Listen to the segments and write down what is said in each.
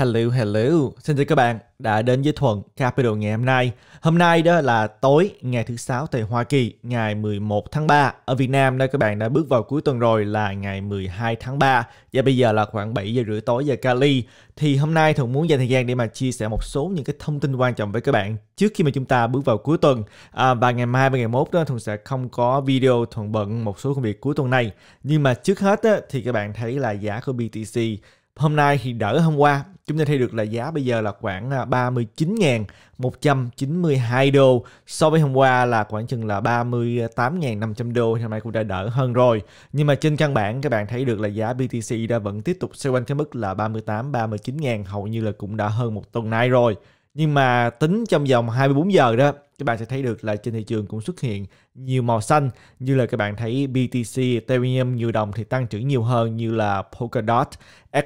Hello, hello. Xin chào các bạn đã đến với Thuận Capital ngày hôm nay. Hôm nay đó là tối ngày thứ sáu tại Hoa Kỳ, ngày 11 tháng 3. Ở Việt Nam đó các bạn đã bước vào cuối tuần rồi là ngày 12 tháng 3. Và bây giờ là khoảng 7 giờ rưỡi tối giờ Cali. Thì hôm nay Thuận muốn dành thời gian để mà chia sẻ một số những cái thông tin quan trọng với các bạn trước khi mà chúng ta bước vào cuối tuần. À, và ngày mai và ngày mốt đó Thuận sẽ không có video Thuận bận một số công việc cuối tuần này. Nhưng mà trước hết đó, thì các bạn thấy là giá của BTC Hôm nay thì đỡ hôm qua, chúng ta thấy được là giá bây giờ là khoảng 39.192 à, đô so với hôm qua là khoảng chừng là 38.500 đô hôm nay cũng đã đỡ hơn rồi nhưng mà trên căn bản các bạn thấy được là giá BTC đã vẫn tiếp tục xoay quanh cái mức là 38 39 ngàn hầu như là cũng đã hơn một tuần nay rồi nhưng mà tính trong vòng 24 giờ đó các bạn sẽ thấy được là trên thị trường cũng xuất hiện nhiều màu xanh như là các bạn thấy BTC, Ethereum nhiều đồng thì tăng trưởng nhiều hơn như là Polkadot,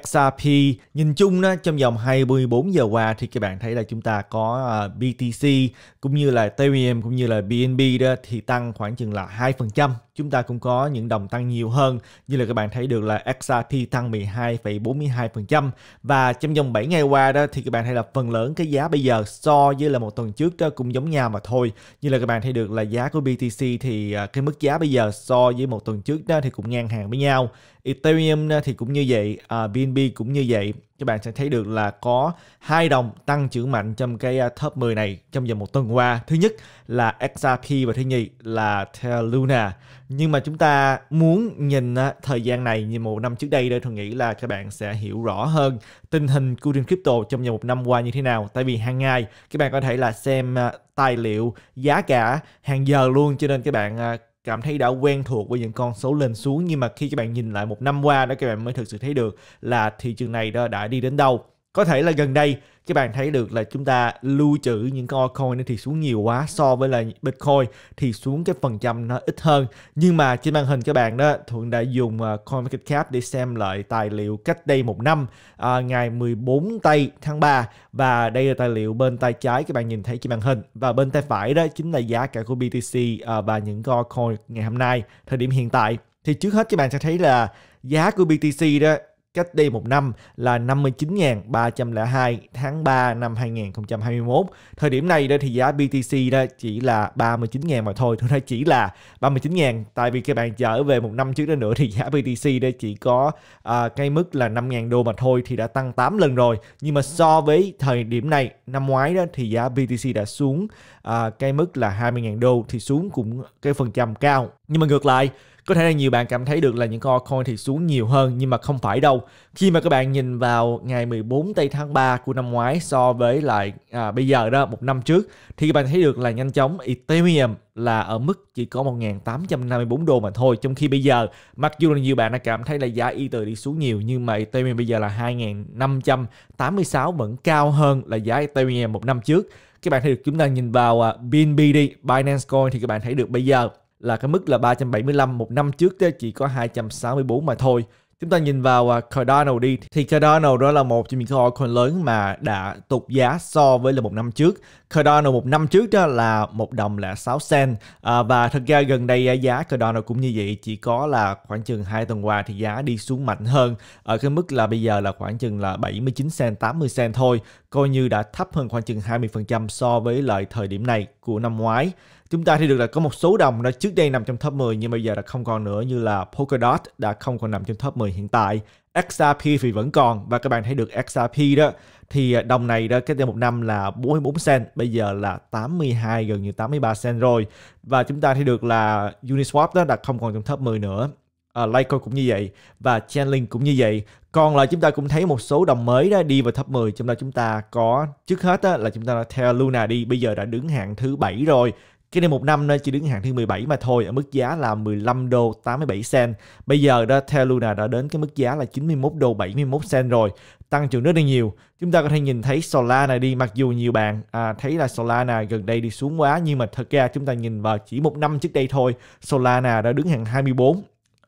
XRP. Nhìn chung đó, trong vòng 24 giờ qua thì các bạn thấy là chúng ta có ờ, BTC cũng như là Ethereum cũng như là BNB đó thì tăng khoảng chừng là 2%. Chúng ta cũng có những đồng tăng nhiều hơn như là các bạn thấy được là XRP tăng 12,42% và trong vòng 7 ngày qua đó thì các bạn thấy là phần lớn cái giá bây giờ so với là một tuần trước đó cũng giống nhau mà thôi như là các bạn thấy được là giá của BTC thì à, cái mức giá bây giờ so với một tuần trước đó thì cũng ngang hàng với nhau Ethereum à, thì cũng như vậy BNB à, cũng như vậy các bạn sẽ thấy được là có hai đồng tăng trưởng mạnh trong cái top 10 này trong vòng một tuần qua thứ nhất là XRP và thứ nhì là Terra Luna nhưng mà chúng ta muốn nhìn thời gian này như một năm trước đây để tôi nghĩ là các bạn sẽ hiểu rõ hơn tình hình của riêng crypto trong vòng một năm qua như thế nào tại vì hàng ngày các bạn có thể là xem tài liệu giá cả hàng giờ luôn cho nên các bạn cảm thấy đã quen thuộc với những con số lên xuống nhưng mà khi các bạn nhìn lại một năm qua đó các bạn mới thực sự thấy được là thị trường này đã đi đến đâu có thể là gần đây các bạn thấy được là chúng ta lưu trữ những cái altcoin thì xuống nhiều quá so với là Bitcoin thì xuống cái phần trăm nó ít hơn nhưng mà trên màn hình các bạn đó Thuận đã dùng ờ, coin market cap để xem lại tài liệu cách đây một năm ờ, ngày 14 tây tháng 3 và đây là tài liệu bên tay trái các bạn nhìn thấy trên màn hình và bên tay phải đó chính là giá cả của BTC ờ, và những cái altcoin ngày hôm nay thời điểm hiện tại thì trước hết các bạn sẽ thấy là giá của BTC đó cách đây một năm là 59.302 tháng 3 năm 2021. Thời điểm này đó thì giá BTC đó chỉ là 39.000 mà thôi, nó chỉ là 39.000 tại vì các bạn trở về một năm trước đó nữa thì giá BTC đó chỉ có à, cái mức là 5.000 đô mà thôi thì đã tăng 8 lần rồi. Nhưng mà so với thời điểm này năm ngoái đó thì giá BTC đã xuống à, cái mức là 20.000 đô thì xuống cũng cái phần trăm cao. Nhưng mà ngược lại có thể là nhiều bạn cảm thấy được là những con altcoin thì xuống nhiều hơn nhưng mà không phải đâu khi mà các bạn nhìn vào ngày 14 tây tháng 3 của năm ngoái so với lại à, bây giờ đó một năm trước thì các bạn thấy được là nhanh chóng Ethereum là ở mức chỉ có 1.854 đô mà thôi trong khi bây giờ mặc dù là nhiều bạn đã cảm thấy là giá Ether đi xuống nhiều nhưng mà Ethereum bây giờ là 2.586 vẫn cao hơn là giá Ethereum một năm trước các bạn thấy được chúng ta nhìn vào à, BNB đi Binance Coin thì các bạn thấy được bây giờ là cái mức là 375 một năm trước đó chỉ có 264 mà thôi chúng ta nhìn vào à, Cardano đi thì Cardano đó là một trong những cái altcoin lớn mà đã tụt giá so với là một năm trước Cardano một năm trước đó là một đồng là 6 cent à, và thật ra gần đây à, giá Cardano cũng như vậy chỉ có là khoảng chừng hai tuần qua thì giá đi xuống mạnh hơn ở cái mức là bây giờ là khoảng chừng là 79 cent 80 cent thôi coi như đã thấp hơn khoảng chừng 20% so với lại thời điểm này của năm ngoái Chúng ta thì được là có một số đồng đã trước đây nằm trong top 10 nhưng bây giờ đã không còn nữa như là Polkadot đã không còn nằm trong top 10 hiện tại. XRP thì vẫn còn và các bạn thấy được XRP đó thì à, đồng này đó cách đây một năm là 44 cent bây giờ là 82 gần như 83 cent rồi và chúng ta thấy được là Uniswap đó đã không còn trong top 10 nữa uh, Litecoin cũng như vậy và Chainlink cũng như vậy. Còn là chúng ta cũng thấy một số đồng mới đó đi vào top 10 trong đó chúng ta có trước hết đó, là chúng ta theo Luna đi bây giờ đã đứng hạng thứ 7 rồi cái này một năm nên chỉ đứng hàng thứ 17 mà thôi ở mức giá là 15 đô 87 cent. Bây giờ đó theo Luna đã đến cái mức giá là 91 đô 71 cent rồi, tăng trưởng rất là nhiều. Chúng ta có thể nhìn thấy Solana đi mặc dù nhiều bạn à, thấy là Solana gần đây đi xuống quá nhưng mà thật ra chúng ta nhìn vào chỉ một năm trước đây thôi, Solana đã đứng hàng 24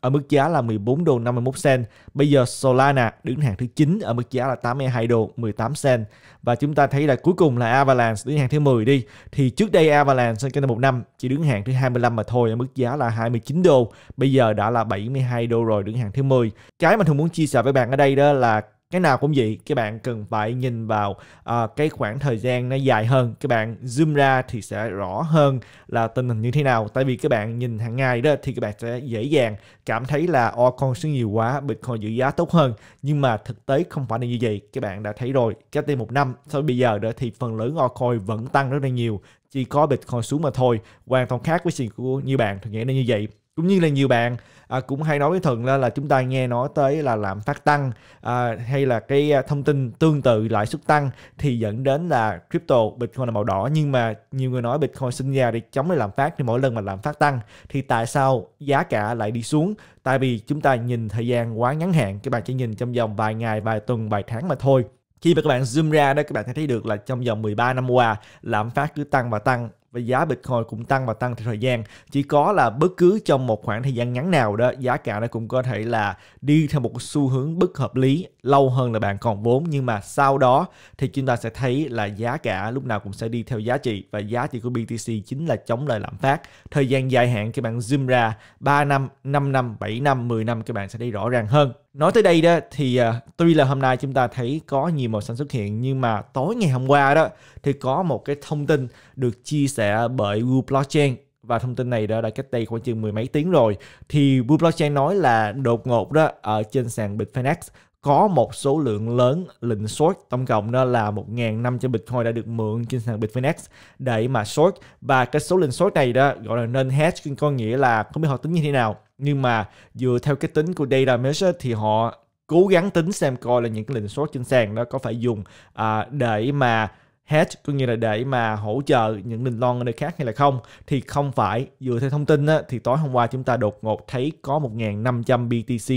ở mức giá là 14 đô 51 cent. Bây giờ Solana đứng hàng thứ 9 ở mức giá là 82 đô 18 cent. Và chúng ta thấy là cuối cùng là Avalanche đứng hàng thứ 10 đi. Thì trước đây Avalanche trong cái một năm chỉ đứng hàng thứ 25 mà thôi ở mức giá là 29 đô. Bây giờ đã là 72 đô rồi đứng hàng thứ 10. Cái mà thường muốn chia sẻ với bạn ở đây đó là cái nào cũng vậy các bạn cần phải nhìn vào uh, cái khoảng thời gian nó dài hơn các bạn zoom ra thì sẽ rõ hơn là tình hình như thế nào tại vì các bạn nhìn hàng ngày đó thì các bạn sẽ dễ dàng cảm thấy là o nhiều quá bitcoin giữ giá tốt hơn nhưng mà thực tế không phải là như vậy các bạn đã thấy rồi cách đây một năm sau bây giờ đó thì phần lớn o coin vẫn tăng rất là nhiều chỉ có bitcoin xuống mà thôi hoàn toàn khác với chuyện của như bạn thì nghĩa là như vậy cũng như là nhiều bạn à, cũng hay nói với thường là, là chúng ta nghe nói tới là lạm phát tăng à, hay là cái à, thông tin tương tự lãi suất tăng thì dẫn đến là crypto bitcoin là màu đỏ nhưng mà nhiều người nói bitcoin sinh ra để chống lại lạm phát thì mỗi lần mà lạm phát tăng thì tại sao giá cả lại đi xuống tại vì chúng ta nhìn thời gian quá ngắn hạn các bạn chỉ nhìn trong vòng vài ngày vài tuần vài tháng mà thôi khi mà các bạn zoom ra đó các bạn sẽ thấy được là trong vòng 13 năm qua lạm phát cứ tăng và tăng và giá Bitcoin cũng tăng và tăng theo thời gian. Chỉ có là bất cứ trong một khoảng thời gian ngắn nào đó, giá cả nó cũng có thể là đi theo một xu hướng bất hợp lý lâu hơn là bạn còn vốn. Nhưng mà sau đó thì chúng ta sẽ thấy là giá cả lúc nào cũng sẽ đi theo giá trị và giá trị của BTC chính là chống lại lạm phát. Thời gian dài hạn các bạn zoom ra 3 năm, 5 năm, 7 năm, 10 năm các bạn sẽ thấy rõ ràng hơn nói tới đây đó thì à, tuy là hôm nay chúng ta thấy có nhiều màu xanh xuất hiện nhưng mà tối ngày hôm qua đó thì có một cái thông tin được chia sẻ bởi Wu Blockchain và thông tin này đó đã cách đây khoảng chừng mười mấy tiếng rồi thì Wu Blockchain nói là đột ngột đó ở trên sàn Bitfinex có một số lượng lớn lệnh short tổng cộng đó là 1.500 Bitcoin đã được mượn trên sàn Bitfinex để mà short và cái số lệnh short này đó gọi là nên hedge có nghĩa là không biết họ tính như thế nào nhưng mà dựa theo cái tính của data measure thì họ cố gắng tính xem coi là những cái lệnh short trên sàn đó có phải dùng à, để mà hedge có nghĩa là để mà hỗ trợ những nền long ở nơi khác hay là không thì không phải dựa theo thông tin á, thì tối hôm qua chúng ta đột ngột thấy có 1.500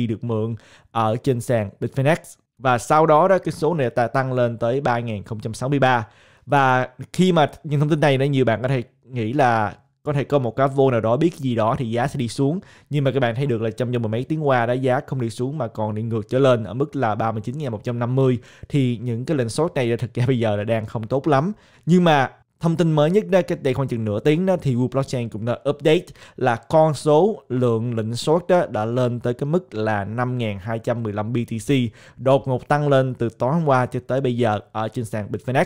BTC được mượn ở trên sàn Bitfinex và sau đó đó cái số này ta tăng lên tới 3.063 và khi mà những thông tin này đó nhiều bạn có thể nghĩ là có thể có một cái vô nào đó biết gì đó thì giá sẽ đi xuống nhưng mà các bạn thấy được là trong vòng mười mấy tiếng qua đã giá không đi xuống mà còn đi ngược trở lên ở mức là 39.150 thì những cái lệnh sốt này thực ra bây giờ là đang không tốt lắm nhưng mà Thông tin mới nhất đó, cách đây khoảng chừng nửa tiếng đó thì Wu Blockchain cũng đã update là con số lượng lệnh sốt đó đã lên tới cái mức là 5.215 BTC, đột ngột tăng lên từ tối hôm qua cho tới bây giờ ở trên sàn Bitfinex.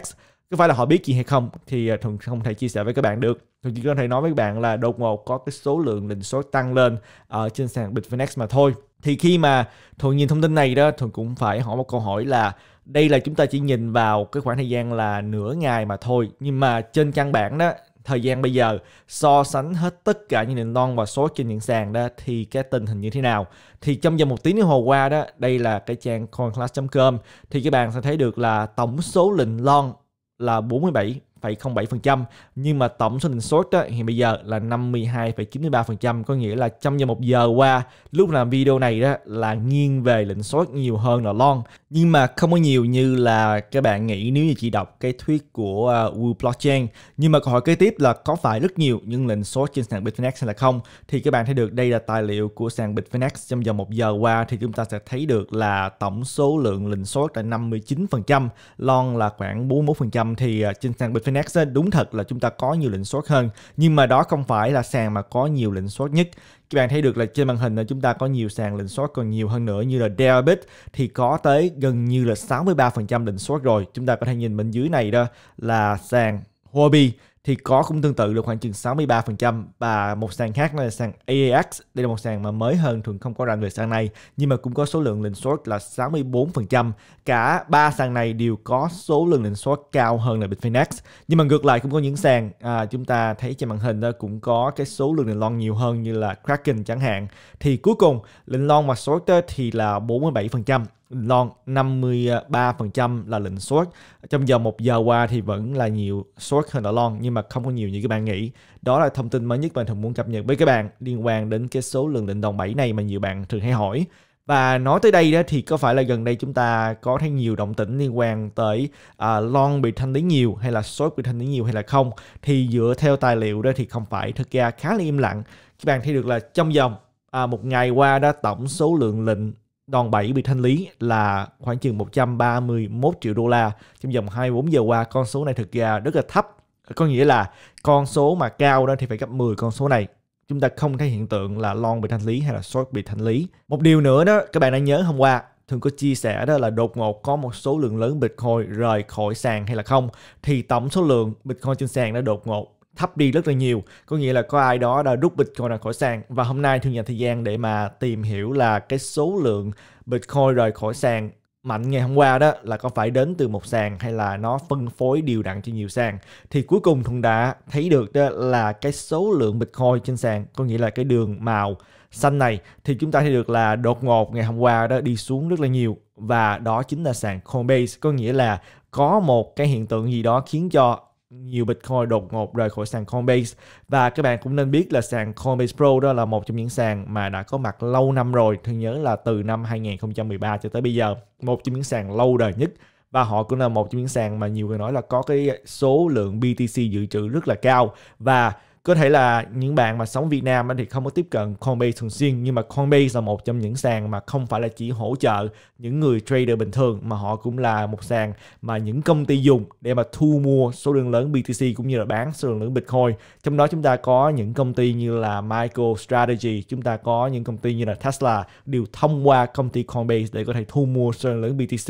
Có phải là họ biết gì hay không thì ờ, thường không thể chia sẻ với các bạn được. Tôi chỉ có thể nói với bạn là đột ngột có cái số lượng lệnh số tăng lên ở trên sàn Bitfinex mà thôi. Thì khi mà Thuận nhìn thông tin này đó, Thuận cũng phải hỏi một câu hỏi là đây là chúng ta chỉ nhìn vào cái khoảng thời gian là nửa ngày mà thôi. Nhưng mà trên căn bản đó, thời gian bây giờ so sánh hết tất cả những nền non và số trên những sàn đó thì cái tình hình như thế nào thì trong vòng một tiếng đồng hồ qua đó đây là cái trang coinclass.com thì các bạn sẽ thấy được là tổng số lệnh lon là 47 51,07%. Nhưng mà tổng số tiền short á, hiện bây giờ là 52,93%. Có nghĩa là trong vòng một giờ qua, lúc làm video này đó là nghiêng về lệnh sốt nhiều hơn là long. Nhưng mà không có nhiều như là các bạn nghĩ nếu như chị đọc cái thuyết của uh, Wu Blockchain. Nhưng mà câu hỏi kế tiếp là có phải rất nhiều nhưng lệnh sốt trên sàn Bitfinex hay là không? Thì các bạn thấy được đây là tài liệu của sàn Bitfinex trong vòng một giờ qua thì chúng ta sẽ thấy được là tổng số lượng lệnh sốt là 59%, long là khoảng 41% thì à, trên sàn Bitfinex Finex á, đúng thật là chúng ta có nhiều lệnh short hơn nhưng mà đó không phải là sàn mà có nhiều lệnh short nhất các bạn thấy được là trên màn hình là chúng ta có nhiều sàn lệnh short còn nhiều hơn nữa như là Deribit thì có tới gần như là 63% lệnh short rồi chúng ta có thể nhìn bên dưới này đó là sàn Huobi thì có cũng tương tự được khoảng chừng 63% và một sàn khác là sàn AAX đây là một sàn mà mới hơn thường không có rành về sàn này nhưng mà cũng có số lượng lệnh short là 64% cả ba sàn này đều có số lượng lệnh short cao hơn là Bitfinex nhưng mà ngược lại cũng có những sàn à, chúng ta thấy trên màn hình đó cũng có cái số lượng lệnh long nhiều hơn như là Kraken chẳng hạn thì cuối cùng lệnh long và short thì là 47% long 53% là lệnh short trong giờ một giờ qua thì vẫn là nhiều short hơn là long nhưng mà không có nhiều như các bạn nghĩ đó là thông tin mới nhất mình thường muốn cập nhật với các bạn liên quan đến cái số lượng lệnh đồng 7 này mà nhiều bạn thường hay hỏi và nói tới đây đó thì có phải là gần đây chúng ta có thấy nhiều động tĩnh liên quan tới uh, à, long bị thanh lý nhiều hay là short bị thanh lý nhiều hay là không? Thì dựa theo tài liệu đó thì không phải thực ra khá là im lặng. Các bạn thấy được là trong vòng à, một ngày qua đã tổng số lượng lệnh đòn bẩy bị thanh lý là khoảng chừng 131 triệu đô la trong vòng 24 giờ qua con số này thực ra rất là thấp có nghĩa là con số mà cao đó thì phải gấp 10 con số này chúng ta không thấy hiện tượng là long bị thanh lý hay là short bị thanh lý một điều nữa đó các bạn đã nhớ hôm qua thường có chia sẻ đó là đột ngột có một số lượng lớn bitcoin rời khỏi sàn hay là không thì tổng số lượng bitcoin trên sàn đã đột ngột thấp đi rất là nhiều có nghĩa là có ai đó đã rút bitcoin ra khỏi sàn và hôm nay thương dành thời gian để mà tìm hiểu là cái số lượng bitcoin rời khỏi sàn mạnh ngày hôm qua đó là có phải đến từ một sàn hay là nó phân phối đều đặn trên nhiều sàn thì cuối cùng thuận đã thấy được đó là cái số lượng bitcoin trên sàn có nghĩa là cái đường màu xanh này thì chúng ta thấy được là đột ngột ngày hôm qua đó đi xuống rất là nhiều và đó chính là sàn Coinbase có nghĩa là có một cái hiện tượng gì đó khiến cho nhiều Bitcoin đột ngột rời khỏi sàn Coinbase và các bạn cũng nên biết là sàn Coinbase Pro đó là một trong những sàn mà đã có mặt lâu năm rồi thường nhớ là từ năm 2013 cho tới bây giờ một trong những sàn lâu đời nhất và họ cũng là một trong những sàn mà nhiều người nói là có cái số lượng BTC dự trữ rất là cao và có thể là những bạn mà sống Việt Nam thì không có tiếp cận Coinbase thường xuyên nhưng mà Coinbase là một trong những sàn mà không phải là chỉ hỗ trợ những người trader bình thường mà họ cũng là một sàn mà những công ty dùng để mà thu mua số lượng lớn BTC cũng như là bán số lượng lớn Bitcoin trong đó chúng ta có những công ty như là Michael Strategy chúng ta có những công ty như là Tesla đều thông qua công ty Coinbase để có thể thu mua số lượng lớn BTC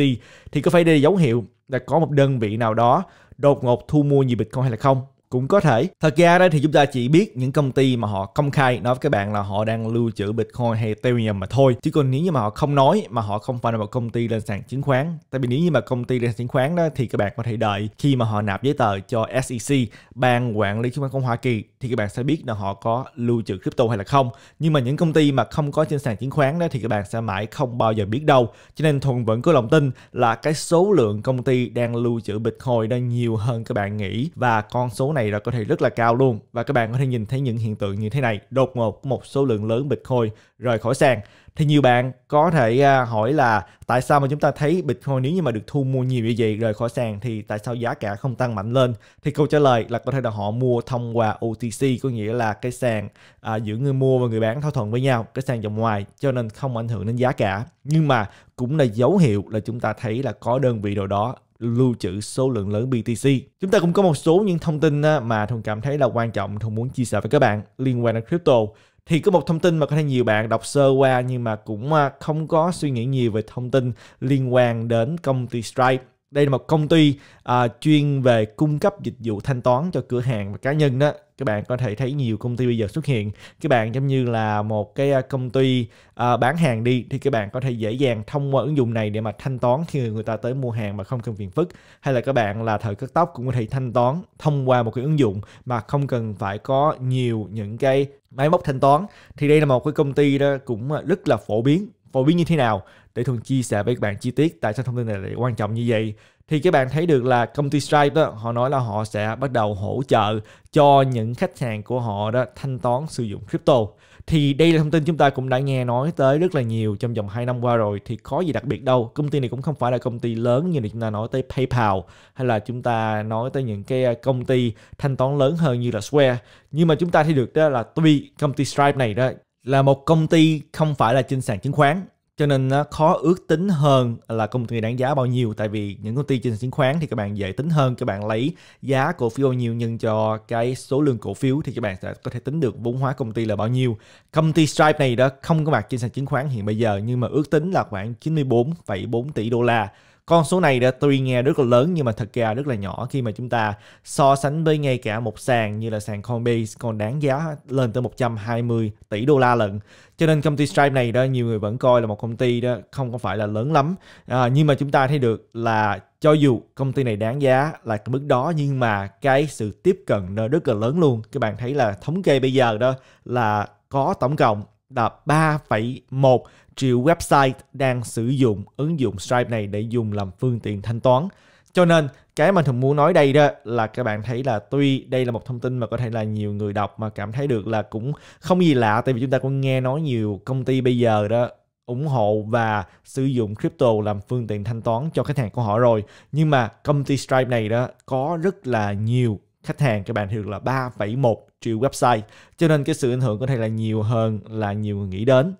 thì có phải đây là dấu hiệu là có một đơn vị nào đó đột ngột thu mua nhiều Bitcoin hay là không cũng có thể thật ra đó thì chúng ta chỉ biết những công ty mà họ công khai nói với các bạn là họ đang lưu trữ bitcoin hay ethereum mà thôi chứ còn nếu như mà họ không nói mà họ không phải là một công ty lên sàn chứng khoán tại vì nếu như mà công ty lên sàn chứng khoán đó thì các bạn có thể đợi khi mà họ nạp giấy tờ cho SEC ban quản lý chứng khoán của Hoa Kỳ thì các bạn sẽ biết là họ có lưu trữ crypto hay là không nhưng mà những công ty mà không có trên sàn chứng khoán đó thì các bạn sẽ mãi không bao giờ biết đâu cho nên thuần vẫn có lòng tin là cái số lượng công ty đang lưu trữ bitcoin đang nhiều hơn các bạn nghĩ và con số này này là có thể rất là cao luôn và các bạn có thể nhìn thấy những hiện tượng như thế này đột ngột một số lượng lớn Bitcoin rời khỏi sàn thì nhiều bạn có thể à, hỏi là tại sao mà chúng ta thấy Bitcoin nếu như mà được thu mua nhiều như vậy rời khỏi sàn thì tại sao giá cả không tăng mạnh lên thì câu trả lời là có thể là họ mua thông qua OTC có nghĩa là cái sàn à, giữa người mua và người bán thỏa thuận với nhau cái sàn vòng ngoài cho nên không ảnh hưởng đến giá cả nhưng mà cũng là dấu hiệu là chúng ta thấy là có đơn vị nào đó lưu trữ số lượng lớn BTC. Chúng ta cũng có một số những thông tin mà thùng cảm thấy là quan trọng thùng muốn chia sẻ với các bạn liên quan đến crypto. Thì có một thông tin mà có thể nhiều bạn đọc sơ qua nhưng mà cũng không có suy nghĩ nhiều về thông tin liên quan đến công ty Stripe. Đây là một công ty uh, chuyên về cung cấp dịch vụ thanh toán cho cửa hàng và cá nhân đó các bạn có thể thấy nhiều công ty bây giờ xuất hiện các bạn giống như là một cái công ty à, bán hàng đi thì các bạn có thể dễ dàng thông qua ứng dụng này để mà thanh toán khi người ta tới mua hàng mà không cần phiền phức hay là các bạn là thợ cắt tóc cũng có thể thanh toán thông qua một cái ứng dụng mà không cần phải có nhiều những cái máy móc thanh toán thì đây là một cái công ty đó cũng à, rất là phổ biến phổ biến như thế nào để thường chia sẻ với các bạn chi tiết tại sao thông tin này lại quan trọng như vậy thì các bạn thấy được là công ty Stripe đó họ nói là họ sẽ bắt đầu hỗ trợ cho những khách hàng của họ đó thanh toán sử dụng crypto thì đây là thông tin chúng ta cũng đã nghe nói tới rất là nhiều trong vòng 2 năm qua rồi thì có gì đặc biệt đâu công ty này cũng không phải là công ty lớn như là chúng ta nói tới PayPal hay là chúng ta nói tới những cái à, công ty thanh toán lớn hơn như là Square nhưng mà chúng ta thấy được đó là tuy công ty Stripe này đó là một công ty không phải là trên sàn chứng khoán cho nên nó khó ước tính hơn là công ty đáng giá bao nhiêu tại vì những công ty trên chứng khoán thì các bạn dễ tính hơn các bạn lấy giá cổ phiếu bao nhiêu nhân cho cái số lượng cổ phiếu thì các bạn sẽ có thể tính được vốn hóa công ty là bao nhiêu công ty Stripe này đó không có mặt trên sàn chứng khoán hiện bây giờ nhưng mà ước tính là khoảng 94,4 tỷ đô la con số này đã tuy nghe rất là lớn nhưng mà thật ra rất là nhỏ khi mà chúng ta so sánh với ngay cả một sàn như là sàn Coinbase còn đáng giá lên tới 120 tỷ đô la lận. Cho nên công ty Stripe này đó nhiều người vẫn coi là một công ty đó không có phải là lớn lắm. À, nhưng mà chúng ta thấy được là cho dù công ty này đáng giá là cái mức đó nhưng mà cái sự tiếp cận nó rất là lớn luôn. Các bạn thấy là thống kê bây giờ đó là có tổng cộng là 3,1 triệu website đang sử dụng ứng dụng Stripe này để dùng làm phương tiện thanh toán. Cho nên cái mà thường muốn nói đây đó là các bạn thấy là tuy đây là một thông tin mà có thể là nhiều người đọc mà cảm thấy được là cũng không gì lạ tại vì chúng ta cũng nghe nói nhiều công ty bây giờ đó ủng hộ và sử dụng crypto làm phương tiện thanh toán cho khách hàng của họ rồi nhưng mà công ty Stripe này đó có rất là nhiều khách hàng các bạn hiểu là 3,1 triệu website cho nên cái sự ảnh hưởng có thể là nhiều hơn là nhiều người nghĩ đến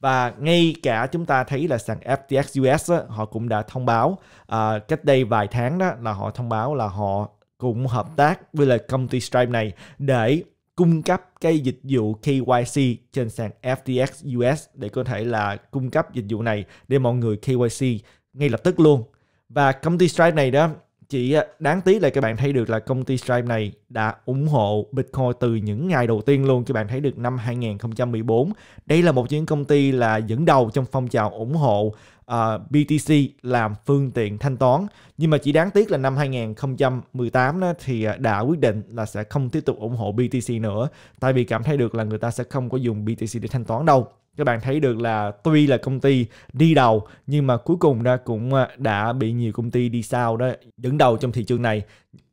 và ngay cả chúng ta thấy là sàn FTX US á, họ cũng đã thông báo à, cách đây vài tháng đó là họ thông báo là họ cũng hợp tác với lại công ty Stripe này để cung cấp cái dịch vụ KYC trên sàn FTX US để có thể là cung cấp dịch vụ này để mọi người KYC ngay lập tức luôn. Và công ty Stripe này đó chỉ đáng tiếc là các bạn thấy được là công ty Stripe này đã ủng hộ Bitcoin từ những ngày đầu tiên luôn các bạn thấy được năm 2014 đây là một những công ty là dẫn đầu trong phong trào ủng hộ uh, ờ, BTC làm phương tiện thanh toán nhưng mà chỉ đáng tiếc là năm 2018 đó, thì ờ, đã quyết định là sẽ không tiếp tục ủng hộ BTC nữa tại vì cảm thấy được là người ta sẽ không có dùng BTC để thanh toán đâu các bạn thấy được là tuy là công ty đi đầu nhưng mà cuối cùng ra cũng à, đã bị nhiều công ty đi sau đó dẫn đầu trong thị trường này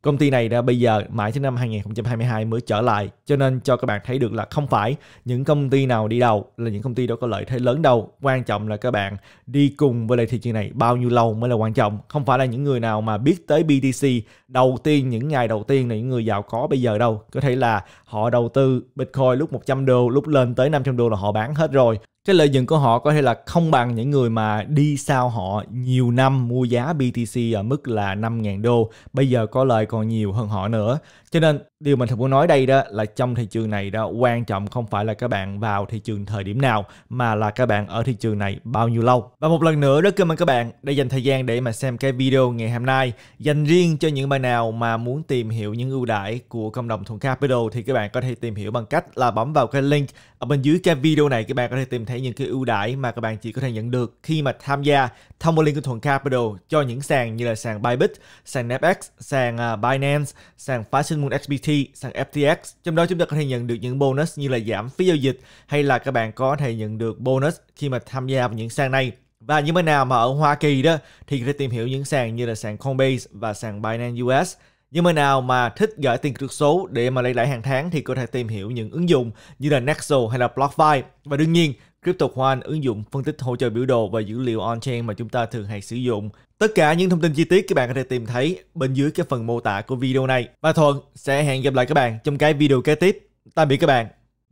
Công ty này đã bây giờ mãi tới năm 2022 mới trở lại, cho nên cho các bạn thấy được là không phải những công ty nào đi đầu là những công ty đó có lợi thế lớn đâu. Quan trọng là các bạn đi cùng với lại thị trường này bao nhiêu lâu mới là quan trọng. Không phải là những người nào mà biết tới BTC đầu tiên những ngày đầu tiên là những người giàu có bây giờ đâu. Có thể là họ đầu tư Bitcoin lúc 100 đô, lúc lên tới 500 đô là họ bán hết rồi cái lợi nhuận của họ có thể là không bằng những người mà đi sau họ nhiều năm mua giá BTC ở mức là 5.000 đô, bây giờ có lời còn nhiều hơn họ nữa. Cho nên điều mình thường muốn nói đây đó là trong thị trường này đó quan trọng không phải là các bạn vào thị trường thời điểm nào mà là các bạn ở thị trường này bao nhiêu lâu. Và một lần nữa rất cảm ơn các bạn đã dành thời gian để mà xem cái video ngày hôm nay dành riêng cho những bạn nào mà muốn tìm hiểu những ưu đãi của cộng đồng Thuận Capital thì các bạn có thể tìm hiểu bằng cách là bấm vào cái link ở bên dưới cái video này các bạn có thể tìm thấy thể những cái ưu đãi mà các bạn chỉ có thể nhận được khi mà tham gia thông qua liên kết thuận capital cho những sàn như là sàn Bybit, sàn Napex, sàn à, Binance, sàn Fashion Moon XBT, sàn FTX. Trong đó chúng ta có thể nhận được những bonus như là giảm phí giao dịch hay là các bạn có thể nhận được bonus khi mà tham gia vào những sàn này. Và những bên nào mà ở Hoa Kỳ đó thì có thể tìm hiểu những sàn như là sàn Coinbase và sàn Binance US. Nhưng mà nào mà thích gửi tiền kỹ số để mà lấy lãi hàng tháng thì có thể tìm hiểu những ứng dụng như là Nexo hay là BlockFi. Và đương nhiên, CryptoQuant, ứng dụng phân tích hỗ trợ biểu đồ và dữ liệu on-chain mà chúng ta thường hay sử dụng. Tất cả những thông tin chi tiết các bạn có thể tìm thấy bên dưới cái phần mô tả của video này. Và Thuận sẽ hẹn gặp lại các bạn trong cái video kế tiếp. Tạm biệt các bạn.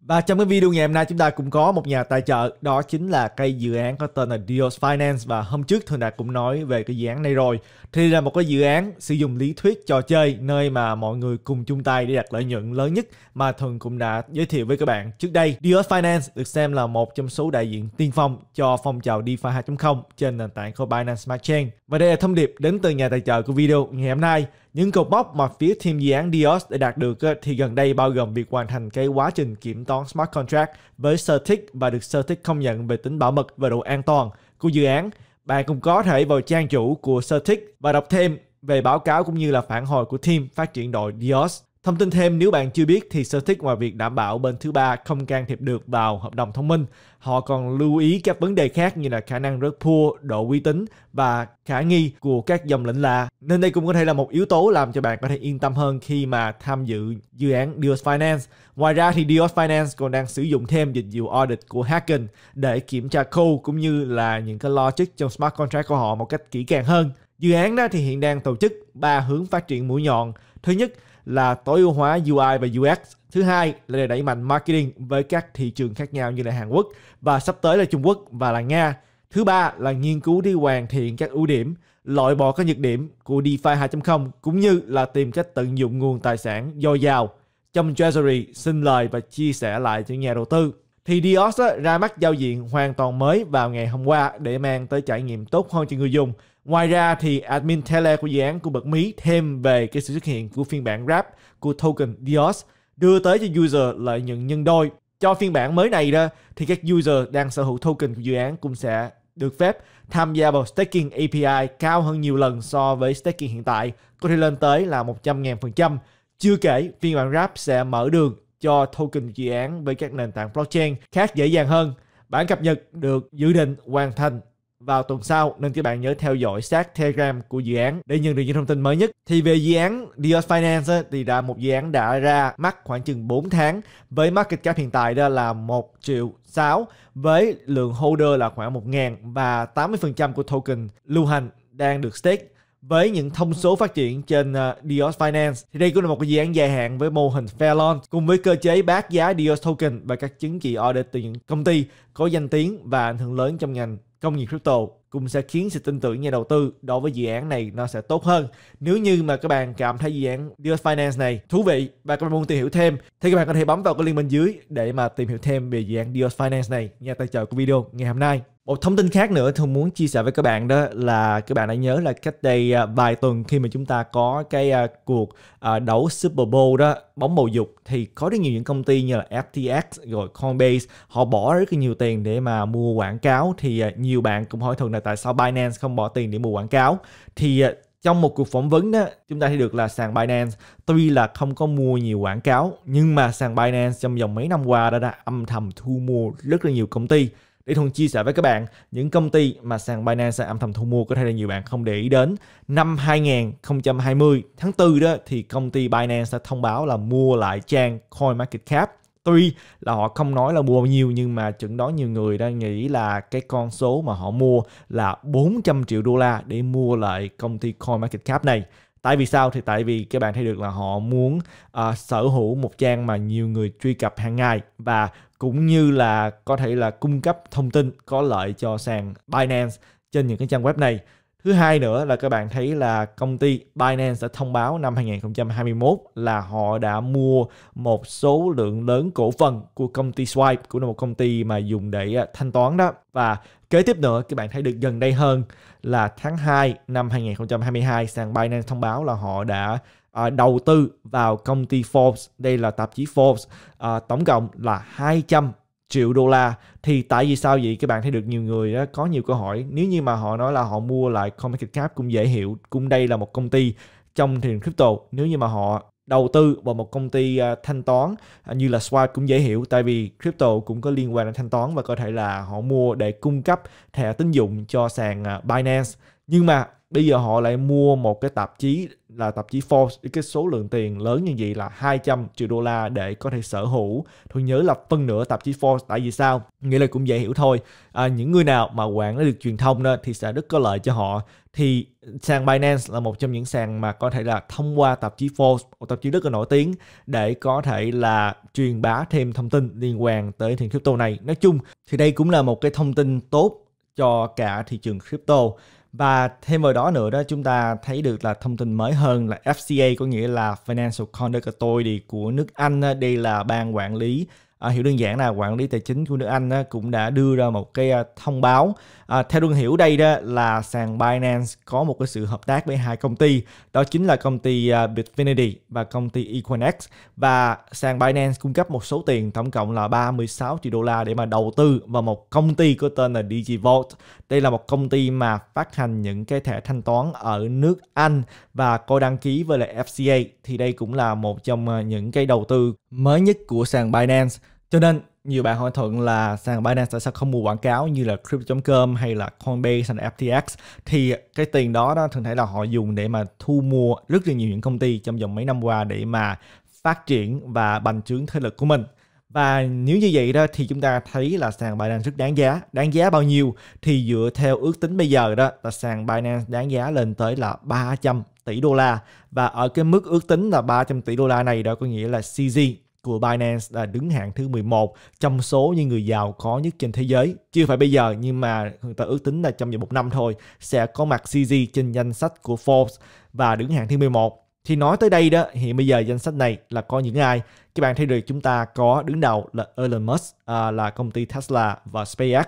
Và trong cái video ngày hôm nay chúng ta cũng có một nhà tài trợ đó chính là cây dự án có tên là Dios Finance và hôm trước Thường Đạt cũng nói về cái dự án này rồi thì là một cái dự án sử dụng lý thuyết trò chơi nơi mà mọi người cùng chung tay để đạt lợi nhuận lớn nhất mà Thường cũng đã giới thiệu với các bạn trước đây Dios Finance được xem là một trong số đại diện tiên phong cho phong trào DeFi 2.0 trên nền tảng của Binance Smart Chain và đây là thông điệp đến từ nhà tài trợ của video ngày hôm nay những cột mốc mà phía team dự án Dios đã đạt được thì gần đây bao gồm việc hoàn thành cái quá trình kiểm toán smart contract với Certic và được Certic công nhận về tính bảo mật và độ an toàn của dự án. Bạn cũng có thể vào trang chủ của Certic và đọc thêm về báo cáo cũng như là phản hồi của team phát triển đội Dios. Thông tin thêm nếu bạn chưa biết thì sở thích ngoài việc đảm bảo bên thứ ba không can thiệp được vào hợp đồng thông minh, họ còn lưu ý các vấn đề khác như là khả năng rớt pua độ uy tín và khả nghi của các dòng lệnh lạ. Nên đây cũng có thể là một yếu tố làm cho bạn có thể yên tâm hơn khi mà tham dự dự án Dios Finance. Ngoài ra thì Dios Finance còn đang sử dụng thêm dịch vụ audit của Hacken để kiểm tra code cũng như là những cái logic trong smart contract của họ một cách kỹ càng hơn. Dự án đó thì hiện đang tổ chức ba hướng phát triển mũi nhọn. Thứ nhất là tối ưu hóa UI và UX. Thứ hai là để đẩy mạnh marketing với các thị trường khác nhau như là Hàn Quốc và sắp tới là Trung Quốc và là Nga. Thứ ba là nghiên cứu đi hoàn thiện các ưu điểm, loại bỏ các nhược điểm của DeFi 2.0 cũng như là tìm cách tận dụng nguồn tài sản dồi dào trong Treasury xin lời và chia sẻ lại cho nhà đầu tư. Thì Dios ra mắt giao diện hoàn toàn mới vào ngày hôm qua để mang tới trải nghiệm tốt hơn cho người dùng Ngoài ra thì admin Tele của dự án cũng bật mí thêm về cái sự xuất hiện của phiên bản wrap của token DIOS đưa tới cho user lợi nhuận nhân đôi. Cho phiên bản mới này đó thì các user đang sở hữu token của dự án cũng sẽ được phép tham gia vào staking API cao hơn nhiều lần so với staking hiện tại, có thể lên tới là 100.000%. Chưa kể, phiên bản wrap sẽ mở đường cho token dự án với các nền tảng blockchain khác dễ dàng hơn. Bản cập nhật được dự định hoàn thành vào tuần sau, nên các bạn nhớ theo dõi sát Telegram của dự án để nhận được những thông tin mới nhất. Thì về dự án Dios Finance thì là một dự án đã ra mắt khoảng chừng 4 tháng với market cap hiện tại đó là 1 triệu 6 với lượng holder là khoảng 1.000 và 80% của token lưu hành đang được stake với những thông số phát triển trên uh, Dios Finance. Thì đây cũng là một cái dự án dài hạn với mô hình Fair Launch cùng với cơ chế bác giá Dios Token và các chứng chỉ audit từ những công ty có danh tiếng và ảnh hưởng lớn trong ngành công nghiệp crypto cũng sẽ khiến sự tin tưởng nhà đầu tư đối với dự án này nó sẽ tốt hơn. Nếu như mà các bạn cảm thấy dự án Deal Finance này thú vị và các bạn muốn tìm hiểu thêm thì các bạn có thể bấm vào cái link bên dưới để mà tìm hiểu thêm về dự án Deal Finance này, nhà tài trợ của video ngày hôm nay. Một thông tin khác nữa tôi muốn chia sẻ với các bạn đó là các bạn đã nhớ là cách đây à, vài tuần khi mà chúng ta có cái à, cuộc à, đấu Super Bowl đó bóng bầu dục thì có rất nhiều những công ty như là FTX rồi Coinbase họ bỏ rất là nhiều tiền để mà mua quảng cáo thì nhiều bạn cũng hỏi thường là tại sao Binance không bỏ tiền để mua quảng cáo thì trong một cuộc phỏng vấn đó chúng ta thấy được là sàn Binance tuy là không có mua nhiều quảng cáo nhưng mà sàn Binance trong vòng mấy năm qua đã, đã âm thầm thu mua rất là nhiều công ty để Thuận chia sẻ với các bạn những công ty mà sàn Binance âm thầm thu mua có thể là nhiều bạn không để ý đến. Năm 2020 tháng 4 đó thì công ty Binance đã thông báo là mua lại trang CoinMarketCap. Tuy là họ không nói là mua bao nhiêu nhưng mà chừng đó nhiều người đang nghĩ là cái con số mà họ mua là 400 triệu đô la để mua lại công ty CoinMarketCap này tại vì sao thì tại vì các bạn thấy được là họ muốn uh, sở hữu một trang mà nhiều người truy cập hàng ngày và cũng như là có thể là cung cấp thông tin có lợi cho sàn Binance trên những cái trang web này. Thứ hai nữa là các bạn thấy là công ty Binance đã thông báo năm 2021 là họ đã mua một số lượng lớn cổ phần của công ty Swipe, của một công ty mà dùng để à, thanh toán đó. Và kế tiếp nữa các bạn thấy được gần đây hơn là tháng 2 năm 2022 sàn Binance thông báo là họ đã à, đầu tư vào công ty Forbes. Đây là tạp chí Forbes. À, tổng cộng là 200 triệu đô la thì tại vì sao vậy các bạn thấy được nhiều người á, có nhiều câu hỏi nếu như mà họ nói là họ mua lại CoinMarketCap cũng dễ hiểu cũng đây là một công ty trong thị trường crypto nếu như mà họ đầu tư vào một công ty à, thanh toán à, như là Swipe cũng dễ hiểu tại vì crypto cũng có liên quan đến thanh toán và có thể là họ mua để cung cấp thẻ tín dụng cho sàn à, Binance nhưng mà bây giờ họ lại mua một cái tạp chí là tạp chí Forbes cái số lượng tiền lớn như vậy là 200 triệu đô la để có thể sở hữu tôi nhớ là phân nửa tạp chí Forbes tại vì sao nghĩa là cũng dễ hiểu thôi à, những người nào mà quản lý được truyền thông đó, thì sẽ rất có lợi cho họ thì sàn Binance là một trong những sàn mà có thể là thông qua tạp chí Forbes một tạp chí rất là nổi tiếng để có thể là truyền bá thêm thông tin liên quan tới thị trường crypto này nói chung thì đây cũng là một cái thông tin tốt cho cả thị trường crypto và thêm vào đó nữa đó chúng ta thấy được là thông tin mới hơn là FCA có nghĩa là Financial Conduct Authority của nước Anh. Đây là ban quản lý À, hiểu đơn giản là quản lý tài chính của nước Anh á, cũng đã đưa ra một cái à, thông báo. À, theo Đương hiểu đây đó là sàn Binance có một cái sự hợp tác với hai công ty, đó chính là công ty à, Bitfinity và công ty Equinix và sàn Binance cung cấp một số tiền tổng cộng là 36 triệu đô la để mà đầu tư vào một công ty có tên là DigiVault. Đây là một công ty mà phát hành những cái thẻ thanh toán ở nước Anh và cô đăng ký với lại FCA thì đây cũng là một trong ờ, những cái đầu tư mới nhất của sàn Binance. Cho nên nhiều bạn hỏi thuận là sàn Binance tại sao không mua quảng cáo như là Crypto.com hay là Coinbase hay là FTX thì cái tiền đó đó thường thấy là họ dùng để mà thu mua rất là nhiều những công ty trong vòng mấy năm qua để mà phát triển và bành trướng thế lực của mình. Và nếu như vậy đó thì chúng ta thấy là sàn Binance rất đáng giá. Đáng giá bao nhiêu? Thì dựa theo ước tính bây giờ đó là sàn Binance đáng giá lên tới là 300 tỷ đô la. Và ở cái mức ước tính là 300 tỷ đô la này đó có nghĩa là CZ của Binance là đứng hạng thứ 11 trong số những người giàu có nhất trên thế giới. Chưa phải bây giờ nhưng mà người ta ước tính là trong vòng một năm thôi sẽ có mặt CZ trên danh sách của Forbes và đứng hạng thứ 11 thì nói tới đây đó, hiện bây giờ danh sách này là có những ai? Các bạn thấy được chúng ta có đứng đầu là Elon Musk à, là công ty Tesla và SpaceX,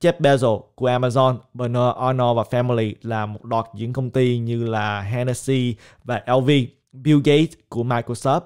Jeff Bezos của Amazon, Bernard Arnault và Family là một loạt những công ty như là Hennessy và LV, Bill Gates của Microsoft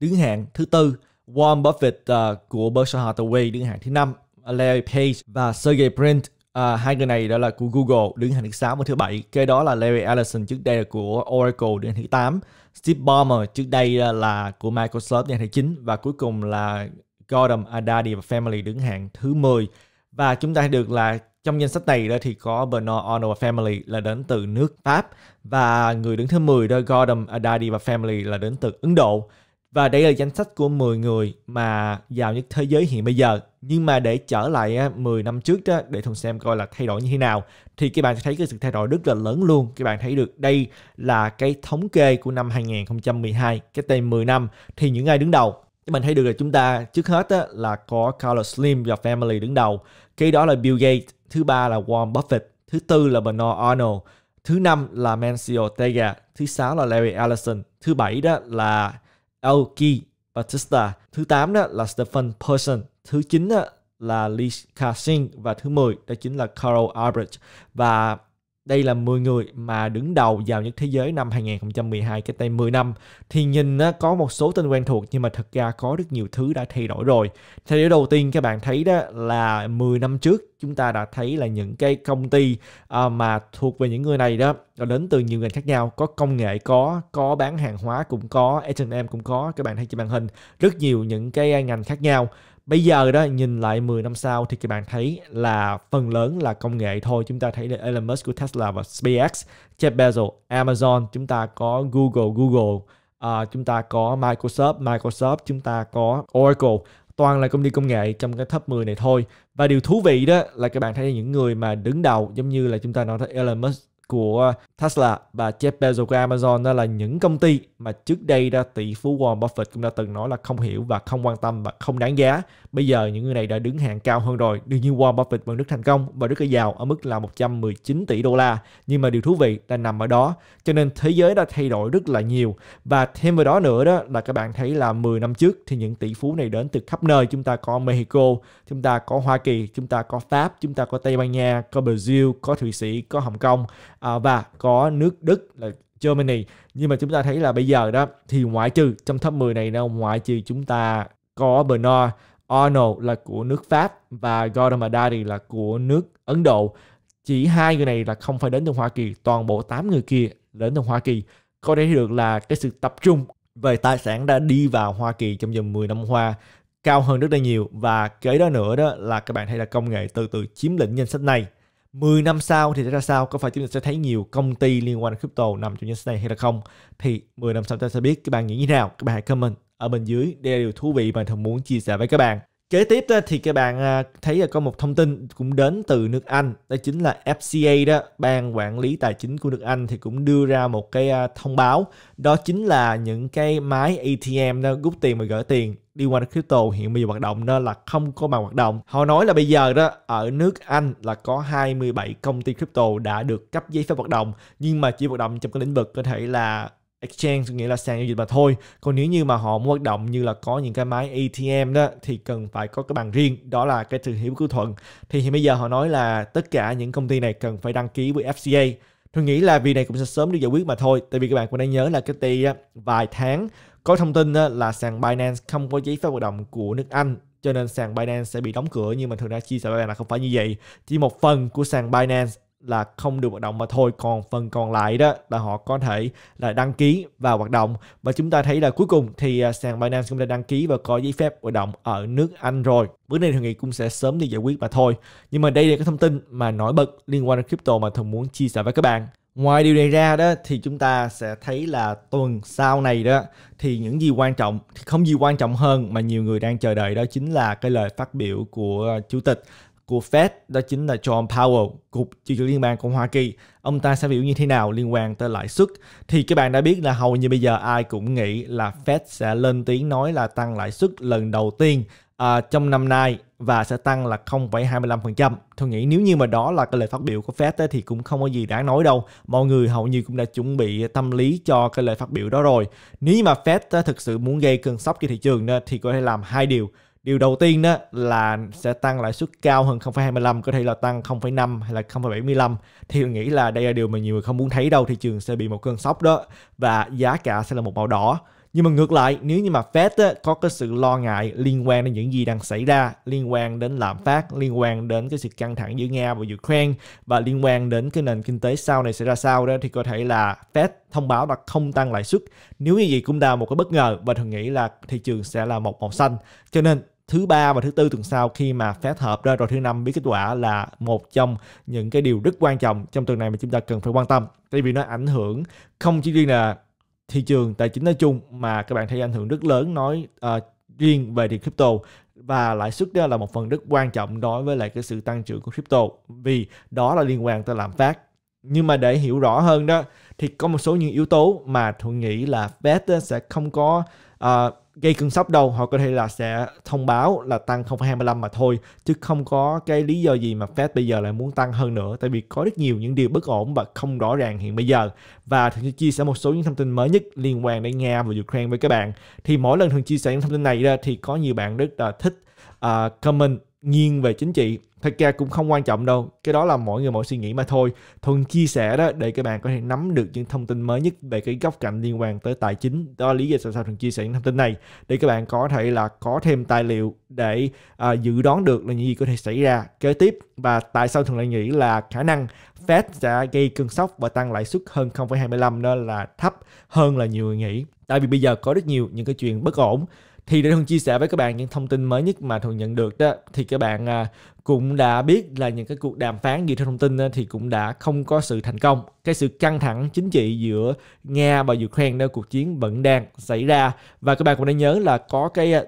đứng hạng thứ tư, Warren Buffett uh, của Berkshire Hathaway đứng hạng thứ năm, Larry Page và Sergey Brin À, hai người này đó là của Google đứng hạng thứ sáu và thứ bảy kế đó là Larry Ellison trước đây là của Oracle đứng hạng thứ tám Steve Ballmer trước đây ờ, là của Microsoft nhà thứ 9 và cuối cùng là Gordon Adadi và Family đứng hạng thứ 10 và chúng ta được là trong danh sách này đó thì có Bernard Arnault và Family là đến từ nước Pháp và người đứng thứ 10 đó Gordon Adadi và Family là đến từ Ấn Độ và đây là danh sách của 10 người mà giàu nhất thế giới hiện bây giờ. Nhưng mà để trở lại 10 năm trước đó, để Thùng xem coi là thay đổi như thế nào, thì các bạn sẽ thấy cái sự thay đổi rất là lớn luôn. Các bạn thấy được đây là cái thống kê của năm 2012, cái tên 10 năm, thì những ai đứng đầu các bạn thấy được là chúng ta trước hết là có Carlos Slim và Family đứng đầu, cái đó là Bill Gates, thứ ba là Warren Buffett, thứ tư là Bernard Arnold, thứ năm là Mancio Ortega, thứ sáu là Larry Ellison, thứ bảy đó là Elgi Batista. Thứ 8 đó là Stephen Person. Thứ 9 đó là Lee Ka-sing và thứ 10 đó chính là Carl Albert. Và đây là 10 người mà đứng đầu giàu nhất thế giới năm 2012 cái tay 10 năm thì nhìn có một số tên quen thuộc nhưng mà thật ra có rất nhiều thứ đã thay đổi rồi. Thay đổi đầu tiên các bạn thấy đó là 10 năm trước chúng ta đã thấy là những cái công ty ờ, mà thuộc về những người này đó đến từ nhiều ngành khác nhau, có công nghệ có, có bán hàng hóa cũng có, H&M cũng có, các bạn thấy trên màn hình rất nhiều những cái ngành khác nhau Bây giờ đó nhìn lại 10 năm sau thì các bạn thấy là phần lớn là công nghệ thôi. Chúng ta thấy là Elon Musk của Tesla và SpaceX, Jeff Bezos, Amazon, chúng ta có Google, Google, uh, chúng ta có Microsoft, Microsoft, chúng ta có Oracle toàn là công ty công nghệ trong cái top 10 này thôi. Và điều thú vị đó là các bạn thấy những người mà đứng đầu giống như là chúng ta nói tới Elon Musk, của Tesla và Jeff Bezos của Amazon đó là những công ty mà trước đây đã tỷ phú Warren Buffett cũng đã từng nói là không hiểu và không quan tâm và không đáng giá. Bây giờ những người này đã đứng hàng cao hơn rồi. Đương nhiên Warren Buffett vẫn rất thành công và rất là giàu ở mức là 119 tỷ đô la. Nhưng mà điều thú vị là nằm ở đó. Cho nên thế giới đã thay đổi rất là nhiều. Và thêm vào đó nữa đó là các bạn thấy là 10 năm trước thì những tỷ phú này đến từ khắp nơi. Chúng ta có Mexico, chúng ta có Hoa Kỳ, chúng ta có Pháp, chúng ta có Tây Ban Nha, có Brazil, có Thụy Sĩ, có Hồng Kông À, và có nước Đức là Germany nhưng mà chúng ta thấy là bây giờ đó thì ngoại trừ trong top 10 này đâu ngoại trừ chúng ta có Bernard Arnold là của nước Pháp và Gordon Madari là của nước Ấn Độ chỉ hai người này là không phải đến từ Hoa Kỳ toàn bộ 8 người kia đến từ Hoa Kỳ có thể được là cái sự tập trung về tài sản đã đi vào Hoa Kỳ trong vòng 10 năm qua cao hơn rất là nhiều và cái đó nữa đó là các bạn thấy là công nghệ từ từ chiếm lĩnh danh sách này 10 năm sau thì sẽ ra sao? Có phải chúng ta sẽ thấy nhiều công ty liên quan đến crypto nằm trong danh sách này hay là không? Thì 10 năm sau ta sẽ biết các bạn nghĩ như thế nào? Các bạn hãy comment ở bên dưới. Đây là điều thú vị mà thường muốn chia sẻ với các bạn. Kế tiếp đó thì các bạn à, thấy là có một thông tin cũng đến từ nước Anh, đó chính là FCA đó, ban quản lý tài chính của nước Anh thì cũng đưa ra một cái à, thông báo, đó chính là những cái máy ATM đó rút tiền và gửi tiền đi qua crypto hiện bây giờ hoạt động đó là không có bằng hoạt động. Họ nói là bây giờ đó ở nước Anh là có 27 công ty crypto đã được cấp giấy phép hoạt động nhưng mà chỉ hoạt động trong cái lĩnh vực có thể là exchange nghĩa là sàn giao dịch mà thôi còn nếu như mà họ muốn hoạt động như là có những cái máy ATM đó thì cần phải có cái bằng riêng đó là cái thương hiệu cứu thuận thì hiện bây giờ họ nói là tất cả những công ty này cần phải đăng ký với FCA tôi nghĩ là việc này cũng sẽ sớm được giải quyết mà thôi tại vì các bạn cũng đang nhớ là cái ty vài tháng có thông tin là sàn Binance không có giấy phép hoạt động của nước Anh cho nên sàn Binance sẽ bị đóng cửa nhưng mà thường đã chia sẻ với bạn là không phải như vậy chỉ một phần của sàn Binance là không được hoạt động mà thôi còn phần còn lại đó là họ có thể là đăng ký và hoạt động và chúng ta thấy là cuối cùng thì à, sàn Binance cũng đã đăng ký và có giấy phép hoạt động ở nước Anh rồi bữa nay thường nghị cũng sẽ sớm đi giải quyết mà thôi nhưng mà đây là cái thông tin mà nổi bật liên quan đến crypto mà thường muốn chia sẻ với các bạn ngoài điều này ra đó thì chúng ta sẽ thấy là tuần sau này đó thì những gì quan trọng thì không gì quan trọng hơn mà nhiều người đang chờ đợi đó chính là cái lời phát biểu của à, chủ tịch của Fed đó chính là John Powell, cục dự trữ liên bang của Hoa Kỳ. Ông ta sẽ biểu như thế nào liên quan tới lãi suất? Thì các bạn đã biết là hầu như bây giờ ai cũng nghĩ là Fed sẽ lên tiếng nói là tăng lãi suất lần đầu tiên à, trong năm nay và sẽ tăng là 0,25%. Tôi nghĩ nếu như mà đó là cái lời phát biểu của Fed ấy, thì cũng không có gì đáng nói đâu. Mọi người hầu như cũng đã chuẩn bị tâm lý cho cái lời phát biểu đó rồi. Nếu mà Fed ấy, thực sự muốn gây cơn sốc cho thị trường ấy, thì có thể làm hai điều Điều đầu tiên đó là sẽ tăng lãi suất cao hơn 0,25, có thể là tăng 0,5 hay là 0,75. Thì tôi nghĩ là đây là điều mà nhiều người không muốn thấy đâu, thị trường sẽ bị một cơn sốc đó và giá cả sẽ là một màu đỏ nhưng mà ngược lại nếu như mà Fed có cái sự lo ngại liên quan đến những gì đang xảy ra liên quan đến lạm phát liên quan đến cái sự căng thẳng giữa Nga và Ukraine và liên quan đến cái nền kinh tế sau này sẽ ra sao đó thì có thể là Fed thông báo là không tăng lãi suất nếu như vậy cũng là một cái bất ngờ và thường nghĩ là thị trường sẽ là một màu xanh cho nên thứ ba và thứ tư tuần sau khi mà Fed hợp ra rồi thứ năm biết kết quả là một trong những cái điều rất quan trọng trong tuần này mà chúng ta cần phải quan tâm tại vì nó ảnh hưởng không chỉ riêng là thị trường tài chính nói chung mà các bạn thấy ảnh hưởng rất lớn nói uh, riêng về tiền crypto và lãi suất đó là một phần rất quan trọng đối với lại cái sự tăng trưởng của crypto vì đó là liên quan tới lạm phát nhưng mà để hiểu rõ hơn đó thì có một số những yếu tố mà tôi nghĩ là Fed sẽ không có uh, gây cơn sốc đâu họ có thể là sẽ thông báo là tăng 0,25 mà thôi chứ không có cái lý do gì mà Fed bây giờ lại muốn tăng hơn nữa tại vì có rất nhiều những điều bất ổn và không rõ ràng hiện bây giờ và thường chia sẻ một số những thông tin mới nhất liên quan đến Nga và Ukraine với các bạn thì mỗi lần thường chia sẻ những thông tin này ra thì có nhiều bạn rất là thích uh, comment nghiêng về chính trị thật ra cũng không quan trọng đâu cái đó là mỗi người mỗi suy nghĩ mà thôi thuần chia sẻ đó để các bạn có thể nắm được những thông tin mới nhất về cái góc cạnh liên quan tới tài chính đó là lý do tại sao thuần chia sẻ những thông tin này để các bạn có thể là có thêm tài liệu để à, dự đoán được là những gì có thể xảy ra kế tiếp và tại sao thường lại nghĩ là khả năng Fed sẽ gây cơn sốc và tăng lãi suất hơn 0,25 đó là thấp hơn là nhiều người nghĩ tại vì bây giờ có rất nhiều những cái chuyện bất ổn thì để thường chia sẻ với các bạn những thông tin mới nhất mà thường nhận được đó thì các bạn à, cũng đã biết là những cái cuộc đàm phán gì theo thông tin đó, thì cũng đã không có sự thành công cái sự căng thẳng chính trị giữa nga và ukraine đó cuộc chiến vẫn đang xảy ra và các bạn cũng đã nhớ là có cái à,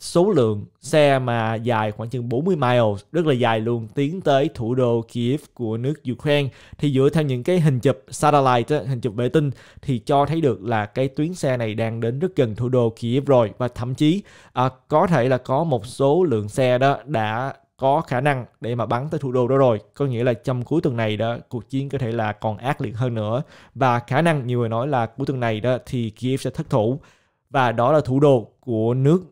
số lượng xe mà dài khoảng chừng 40 miles rất là dài luôn tiến tới thủ đô Kiev của nước Ukraine thì dựa theo những cái hình chụp satellite hình chụp vệ tinh thì cho thấy được là cái tuyến xe này đang đến rất gần thủ đô Kiev rồi và thậm chí à, có thể là có một số lượng xe đó đã có khả năng để mà bắn tới thủ đô đó rồi có nghĩa là trong cuối tuần này đó cuộc chiến có thể là còn ác liệt hơn nữa và khả năng nhiều người nói là cuối tuần này đó thì Kiev sẽ thất thủ và đó là thủ đô của nước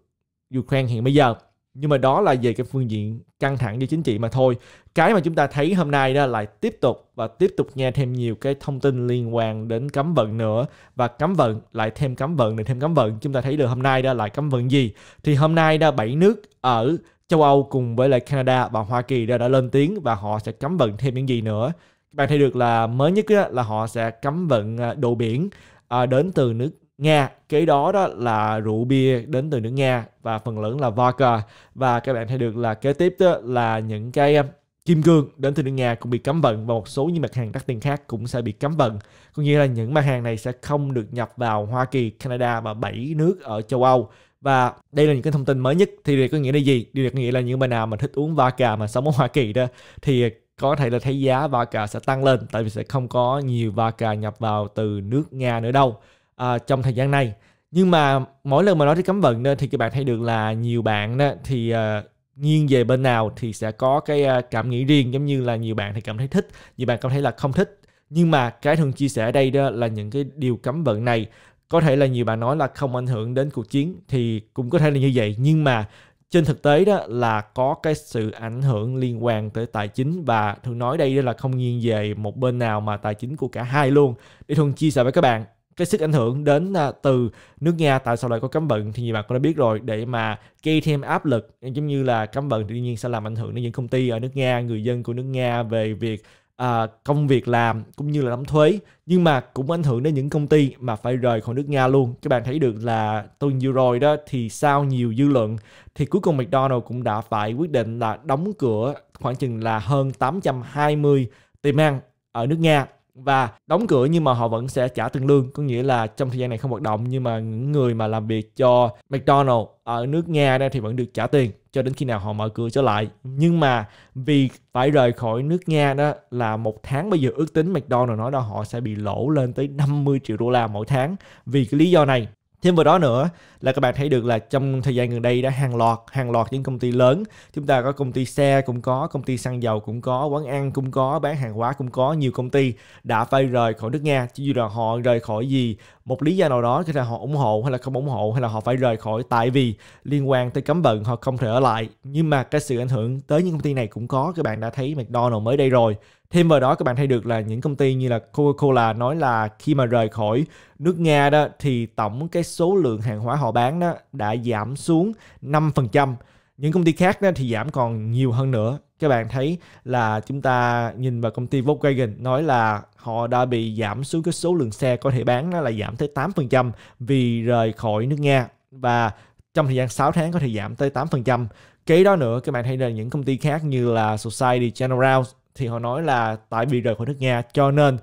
Ukraine hiện bây giờ nhưng mà đó là về cái phương diện căng thẳng về chính trị mà thôi cái mà chúng ta thấy hôm nay đó lại tiếp tục và tiếp tục nghe thêm nhiều cái thông tin liên quan đến cấm vận nữa và cấm vận lại thêm cấm vận này thêm cấm vận chúng ta thấy được hôm nay đó lại cấm vận gì thì hôm nay đó bảy nước ở châu Âu cùng với lại Canada và Hoa Kỳ đã, đã lên tiếng và họ sẽ cấm vận thêm những gì nữa bạn thấy được là mới nhất là họ sẽ cấm vận à, đồ biển à, đến từ nước Nga. kế đó đó là rượu bia đến từ nước Nga và phần lớn là vodka và các bạn thấy được là kế tiếp đó là những cái um, kim cương đến từ nước Nga cũng bị cấm vận và một số những mặt hàng đắt tiền khác cũng sẽ bị cấm vận. Có nghĩa là những mặt hàng này sẽ không được nhập vào Hoa Kỳ, Canada và 7 nước ở châu Âu. Và đây là những cái thông tin mới nhất thì điều có nghĩa là gì? Điều này có nghĩa là những bạn nào mà thích uống vodka mà sống ở Hoa Kỳ đó thì có thể là thấy giá vodka sẽ tăng lên tại vì sẽ không có nhiều vodka nhập vào từ nước Nga nữa đâu à, trong thời gian này nhưng mà mỗi lần mà nói tới cấm vận đó, thì các bạn thấy được là nhiều bạn đó thì à, nghiêng về bên nào thì sẽ có cái à, cảm nghĩ riêng giống như là nhiều bạn thì cảm thấy thích nhiều bạn cảm thấy là không thích nhưng mà cái thường chia sẻ ở đây đó là những cái điều cấm vận này có thể là nhiều bạn nói là không ảnh hưởng đến cuộc chiến thì cũng có thể là như vậy nhưng mà trên thực tế đó là có cái sự ảnh hưởng liên quan tới tài chính và thường nói đây là không nghiêng về một bên nào mà tài chính của cả hai luôn để thường chia sẻ với các bạn cái sức ảnh hưởng đến à, từ nước Nga tại sao lại có cấm vận thì nhiều bạn cũng đã biết rồi để mà gây thêm áp lực giống như là cấm vận thì đương nhiên sẽ làm ảnh hưởng đến những công ty ở nước Nga người dân của nước Nga về việc à, công việc làm cũng như là đóng thuế nhưng mà cũng ảnh hưởng đến những công ty mà phải rời khỏi nước Nga luôn các bạn thấy được là tuần vừa rồi đó thì sau nhiều dư luận thì cuối cùng McDonald cũng đã phải quyết định là đóng cửa khoảng chừng là hơn 820 tiệm ăn ở nước Nga và đóng cửa nhưng mà họ vẫn sẽ trả tiền lương có nghĩa là trong thời gian này không hoạt động nhưng mà những người mà làm việc cho McDonald ở nước Nga đây thì vẫn được trả tiền cho đến khi nào họ mở cửa trở lại nhưng mà vì phải rời khỏi nước Nga đó là một tháng bây giờ ước tính McDonald nói là họ sẽ bị lỗ lên tới 50 triệu đô la mỗi tháng vì cái lý do này Thêm vào đó nữa là các bạn thấy được là trong thời gian gần đây đã hàng loạt, hàng loạt những công ty lớn. Chúng ta có công ty xe cũng có, công ty xăng dầu cũng có, quán ăn cũng có, bán hàng hóa cũng có. Nhiều công ty đã phải rời khỏi nước Nga. Chỉ dù là họ rời khỏi gì, một lý do nào đó có là họ ủng hộ hay là không ủng hộ hay là họ phải rời khỏi tại vì liên quan tới cấm vận họ không thể ở lại. Nhưng mà cái sự ảnh hưởng tới những công ty này cũng có. Các bạn đã thấy McDonald's mới đây rồi thêm vào đó các bạn thấy được là những công ty như là Coca-Cola nói là khi mà rời khỏi nước Nga đó thì tổng cái số lượng hàng hóa họ bán đó đã giảm xuống 5%. Những công ty khác đó thì giảm còn nhiều hơn nữa. Các bạn thấy là chúng ta nhìn vào công ty Volkswagen nói là họ đã bị giảm xuống cái số lượng xe có thể bán đó là giảm tới 8% vì rời khỏi nước Nga và trong thời gian 6 tháng có thể giảm tới 8%. Kế đó nữa các bạn thấy là những công ty khác như là Society General thì họ nói là tại vì rời khỏi nước Nga cho nên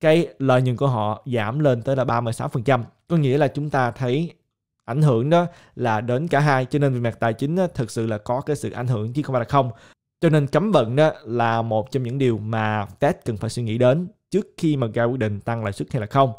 cái lợi nhuận của họ giảm lên tới là 36%. Có nghĩa là chúng ta thấy ảnh hưởng đó là đến cả hai cho nên về mặt tài chính đó, thực sự là có cái sự ảnh hưởng chứ không phải là không. Cho nên cấm vận đó là một trong những điều mà Fed cần phải suy nghĩ đến trước khi mà ra quyết định tăng lãi suất hay là không.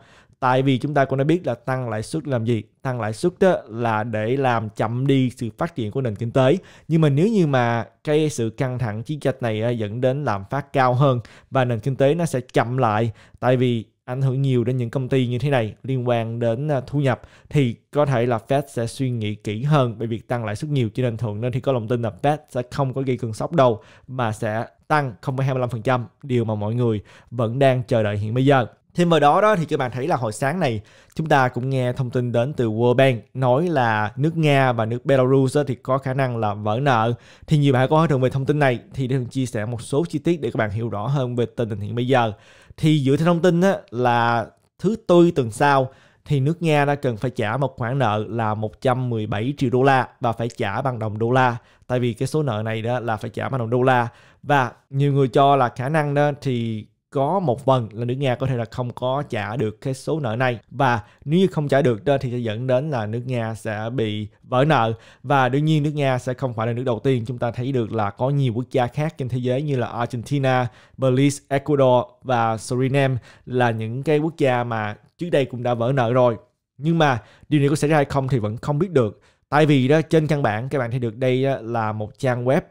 Tại vì chúng ta cũng đã biết là tăng lãi suất làm gì? Tăng lãi suất đó là để làm chậm đi sự phát triển của nền kinh tế. Nhưng mà nếu như mà cái sự căng thẳng chiến tranh này dẫn đến lạm phát cao hơn và nền kinh tế nó sẽ chậm lại tại vì ảnh hưởng nhiều đến những công ty như thế này liên quan đến à, thu nhập thì có thể là Fed sẽ suy nghĩ kỹ hơn về việc tăng lãi suất nhiều cho nên thường nên thì có lòng tin là Fed sẽ không có gây cơn sốc đâu mà sẽ tăng 0,25% điều mà mọi người vẫn đang chờ đợi hiện bây giờ. Thêm vào đó đó thì các bạn thấy là hồi sáng này chúng ta cũng nghe thông tin đến từ World Bank nói là nước Nga và nước Belarus thì có khả năng là vỡ nợ. Thì nhiều bạn có hỏi thường về thông tin này thì thường chia sẻ một số chi tiết để các bạn hiểu rõ hơn về tình hình hiện bây giờ. Thì dựa theo thông tin á, là thứ tư tuần sau thì nước Nga đã cần phải trả một khoản nợ là 117 triệu đô la và phải trả bằng đồng đô la. Tại vì cái số nợ này đó là phải trả bằng đồng đô la và nhiều người cho là khả năng đó thì có một phần là nước Nga có thể là không có trả được cái số nợ này và nếu như không trả được đó thì sẽ dẫn đến là nước Nga sẽ bị vỡ nợ và đương nhiên nước Nga sẽ không phải là nước đầu tiên chúng ta thấy được là có nhiều quốc gia khác trên thế giới như là Argentina, Belize, Ecuador và Suriname là những cái quốc gia mà trước đây cũng đã vỡ nợ rồi nhưng mà điều này có xảy ra hay không thì vẫn không biết được tại vì đó trên căn bản các bạn thấy được đây là một trang web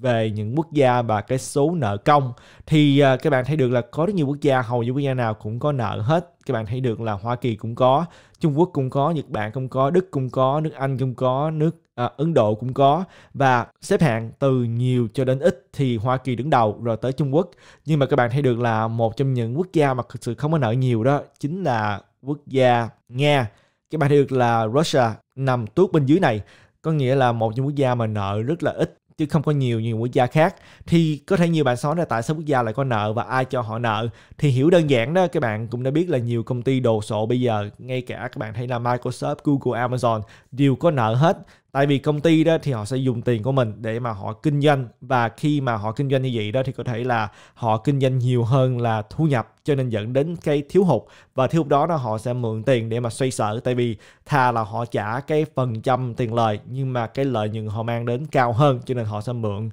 về những quốc gia và cái số nợ công thì à, các bạn thấy được là có rất nhiều quốc gia hầu như quốc gia nào cũng có nợ hết các bạn thấy được là Hoa Kỳ cũng có Trung Quốc cũng có Nhật Bản cũng có Đức cũng có nước Anh cũng có nước à, Ấn Độ cũng có và xếp hạng từ nhiều cho đến ít thì Hoa Kỳ đứng đầu rồi tới Trung Quốc nhưng mà các bạn thấy được là một trong những quốc gia mà thực sự không có nợ nhiều đó chính là quốc gia Nga các bạn thấy được là Russia nằm tuốt bên dưới này có nghĩa là một trong quốc gia mà nợ rất là ít chứ không có nhiều nhiều quốc gia khác thì có thể nhiều bạn xóa ra tại sao quốc gia lại có nợ và ai cho họ nợ thì hiểu đơn giản đó các bạn cũng đã biết là nhiều công ty đồ sộ bây giờ ngay cả các bạn thấy là Microsoft, Google, Amazon đều có nợ hết tại vì công ty đó thì họ sẽ dùng tiền của mình để mà họ kinh doanh và khi mà họ kinh doanh như vậy đó thì có thể là họ kinh doanh nhiều hơn là thu nhập cho nên dẫn đến cái thiếu hụt và thiếu hụt đó là họ sẽ mượn tiền để mà xoay sở tại vì thà là họ trả cái phần trăm tiền lời nhưng mà cái lợi nhuận họ mang đến cao hơn cho nên họ sẽ mượn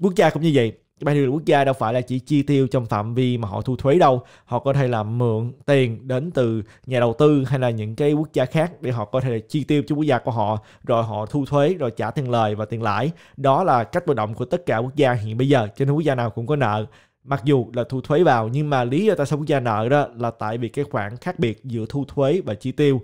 quốc gia cũng như vậy Vay tiêu quốc gia đâu phải là chỉ chi tiêu trong phạm vi mà họ thu thuế đâu. Họ có thể là mượn tiền đến từ nhà đầu tư hay là những cái quốc gia khác để họ có thể chi tiêu cho quốc gia của họ rồi họ thu thuế rồi trả tiền lời và tiền lãi. Đó là cách hoạt động của tất cả quốc gia hiện bây giờ. Trên quốc gia nào cũng có nợ mặc dù là thu thuế vào nhưng mà lý do tại sao quốc gia nợ đó là tại vì cái khoản khác biệt giữa thu thuế và chi tiêu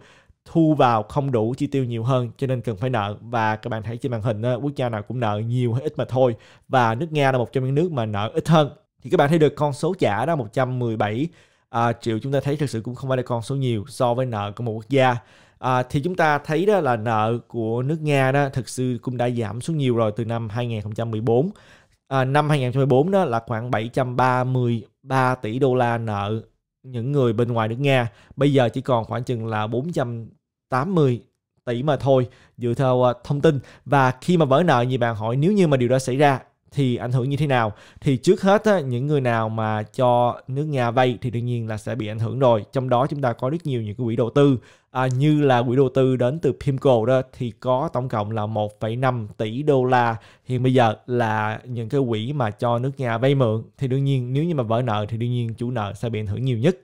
thu vào không đủ chi tiêu nhiều hơn cho nên cần phải nợ và các bạn thấy trên màn hình quốc gia nào cũng nợ nhiều hay ít mà thôi và nước Nga là một trong những nước mà nợ ít hơn thì các bạn thấy được con số trả đó 117 à, triệu chúng ta thấy thực sự cũng không phải là con số nhiều so với nợ của một quốc gia à, thì chúng ta thấy đó là nợ của nước Nga đó thực sự cũng đã giảm xuống nhiều rồi từ năm 2014 à, năm 2014 đó là khoảng 733 tỷ đô la nợ những người bên ngoài nước Nga bây giờ chỉ còn khoảng chừng là 400 80 tỷ mà thôi dựa theo ờ, thông tin và khi mà vỡ nợ như bạn hỏi nếu như mà điều đó xảy ra thì ảnh hưởng như thế nào thì trước hết á, những người nào mà cho nước nhà vay thì đương nhiên là sẽ bị ảnh hưởng rồi trong đó chúng ta có rất nhiều những cái quỹ đầu tư à, như là quỹ đầu tư đến từ Pimco đó thì có tổng cộng là 1,5 tỷ đô la hiện bây giờ là những cái quỹ mà cho nước nhà vay mượn thì đương nhiên nếu như mà vỡ nợ thì đương nhiên chủ nợ sẽ bị ảnh hưởng nhiều nhất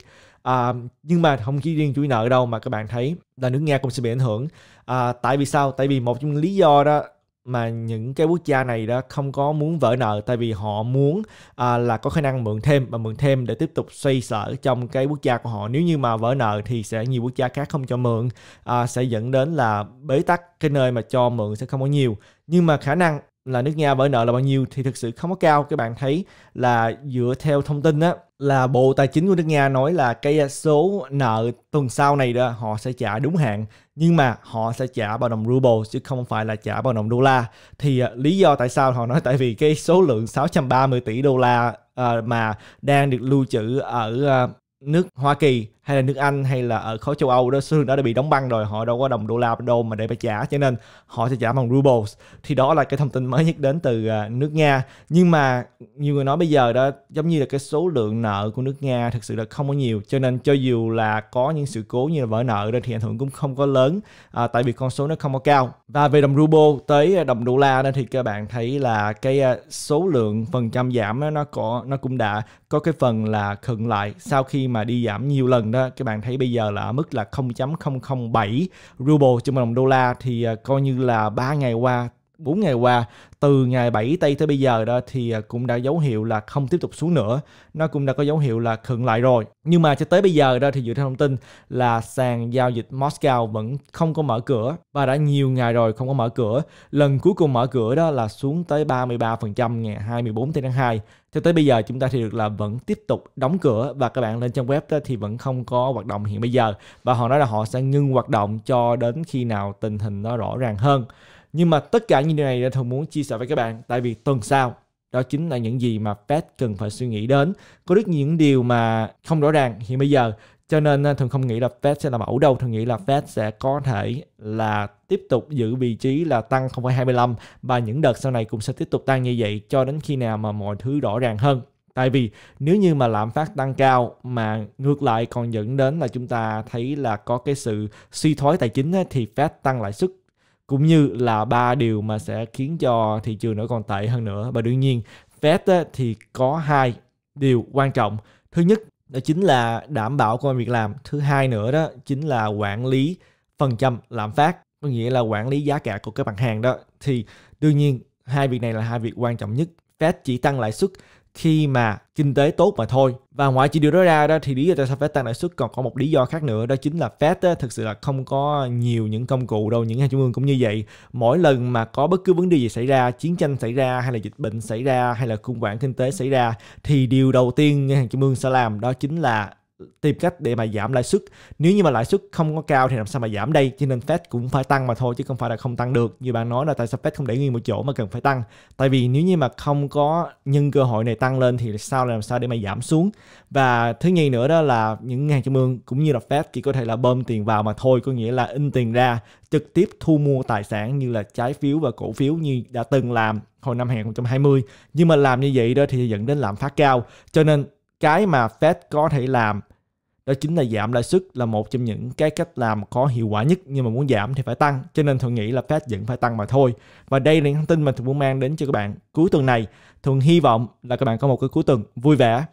À, nhưng mà không chỉ riêng chuỗi nợ đâu mà các bạn thấy là nước Nga cũng sẽ bị ảnh hưởng. À, tại vì sao? Tại vì một trong những lý do đó mà những cái quốc gia này đó không có muốn vỡ nợ tại vì họ muốn à, là có khả năng mượn thêm và mượn thêm để tiếp tục xoay sở trong cái quốc gia của họ nếu như mà vỡ nợ thì sẽ nhiều quốc gia khác không cho mượn à, sẽ dẫn đến là bế tắc cái nơi mà cho mượn sẽ không có nhiều nhưng mà khả năng là nước Nga vỡ nợ là bao nhiêu thì thực sự không có cao các bạn thấy là dựa theo thông tin á là Bộ Tài chính của nước Nga nói là cái số nợ tuần sau này đó họ sẽ trả đúng hạn nhưng mà họ sẽ trả bằng đồng ruble chứ không phải là trả bằng đồng đô la thì uh, lý do tại sao họ nói tại vì cái số lượng 630 tỷ đô la uh, mà đang được lưu trữ ở uh, nước Hoa Kỳ hay là nước Anh hay là ở khối châu Âu đó xương đó đã bị đóng băng rồi họ đâu có đồng đô la đô mà để phải trả cho nên họ sẽ trả bằng rubles thì đó là cái thông tin mới nhất đến từ à, nước Nga nhưng mà nhiều người nói bây giờ đó giống như là cái số lượng nợ của nước Nga thực sự là không có nhiều cho nên cho dù là có những sự cố như là vỡ nợ đó thì ảnh hưởng cũng không có lớn à, tại vì con số nó không có cao và về đồng ruble tới à, đồng đô la đó thì các bạn thấy là cái à, số lượng phần trăm giảm đó, nó có nó cũng đã có cái phần là khựng lại sau khi mà đi giảm nhiều lần đó đó các bạn thấy bây giờ là ở mức là 0.007 ruble trên một đồng đô la thì à, coi như là 3 ngày qua 4 ngày qua từ ngày 7 Tây tới bây giờ đó thì à, cũng đã dấu hiệu là không tiếp tục xuống nữa nó cũng đã có dấu hiệu là khựng lại rồi nhưng mà cho tới bây giờ đó thì dựa theo thông tin là sàn giao dịch Moscow vẫn không có mở cửa và đã nhiều ngày rồi không có mở cửa lần cuối cùng mở cửa đó là xuống tới 33% ngày 24 tháng 2 cho tới bây giờ chúng ta thì được là vẫn tiếp tục đóng cửa và các bạn lên trang web thì vẫn không có hoạt động hiện bây giờ và họ nói là họ sẽ ngưng hoạt động cho đến khi nào tình hình nó rõ ràng hơn nhưng mà tất cả những điều này tôi muốn chia sẻ với các bạn tại vì tuần sau đó chính là những gì mà Fed cần phải suy nghĩ đến. Có rất những điều mà không rõ ràng hiện bây giờ cho nên ờ, thường không nghĩ là Fed sẽ làm ẩu đâu thường nghĩ là Fed sẽ có thể là tiếp tục giữ vị trí là tăng 0,25 và những đợt sau này cũng sẽ tiếp tục tăng như vậy cho đến khi nào mà mọi thứ rõ ràng hơn tại vì nếu như mà lạm phát tăng cao mà ngược lại còn dẫn đến là chúng ta thấy là có cái sự suy thoái tài chính ấy, thì Fed tăng lãi suất cũng như là ba điều mà sẽ khiến cho thị trường nó còn tệ hơn nữa và đương nhiên Fed ấy, thì có hai điều quan trọng thứ nhất đó chính là đảm bảo công an việc làm thứ hai nữa đó chính là quản lý phần trăm lạm phát có nghĩa là quản lý giá cả của các mặt hàng đó thì đương nhiên hai việc này là hai việc quan trọng nhất Fed chỉ tăng lãi suất khi mà kinh tế tốt mà thôi và ngoài chỉ điều đó ra đó thì lý do tại sao Fed tăng lãi suất còn có một lý do khác nữa đó chính là Fed á, thực sự là không có nhiều những công cụ đâu những hàng trung ương cũng như vậy mỗi lần mà có bất cứ vấn đề gì xảy ra chiến tranh xảy ra hay là dịch bệnh xảy ra hay là khủng hoảng kinh tế xảy ra thì điều đầu tiên ngân hàng trung ương sẽ làm đó chính là tìm cách để mà giảm lãi suất nếu như mà lãi suất không có cao thì làm sao mà giảm đây cho nên Fed cũng phải tăng mà thôi chứ không phải là không tăng được như bạn nói là tại sao Fed không để nguyên một chỗ mà cần phải tăng tại vì nếu như mà không có nhân cơ hội này tăng lên thì sao làm sao để mà giảm xuống và thứ nhì nữa đó là những ngân hàng trung ương cũng như là Fed chỉ có thể là bơm tiền vào mà thôi có nghĩa là in tiền ra trực tiếp thu mua tài sản như là trái phiếu và cổ phiếu như đã từng làm hồi năm 2020 nhưng mà làm như vậy đó thì dẫn đến lạm phát cao cho nên cái mà Fed có thể làm đó chính là giảm lãi suất là một trong những cái cách làm có hiệu quả nhất nhưng mà muốn giảm thì phải tăng cho nên thường nghĩ là Fed vẫn phải tăng mà thôi và đây là những thông tin mà thường muốn mang đến cho các bạn cuối tuần này thường hy vọng là các bạn có một cái cuối tuần vui vẻ